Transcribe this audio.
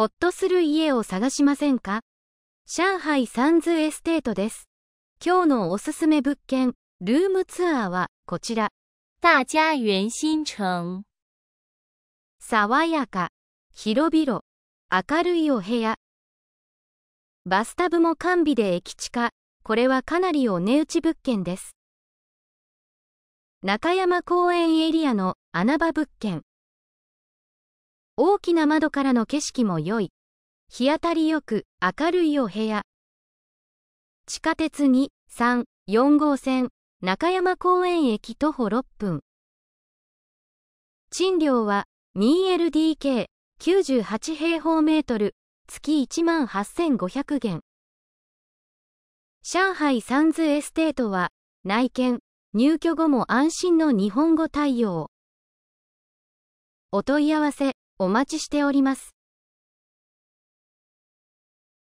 ほっとする家を探しませんか上海サンズエステートです。今日のおすすめ物件、ルームツアーはこちら。大家園新城。爽やか、広々、明るいお部屋。バスタブも完備で駅地下、これはかなりお値打ち物件です。中山公園エリアの穴場物件。大きな窓からの景色も良い。日当たりよく、明るいお部屋。地下鉄2、3、4号線、中山公園駅徒歩6分。賃料は 2LDK、98平方メートル、月18,500元。上海サンズエステートは、内見、入居後も安心の日本語対応。お問い合わせ、お待ちしております。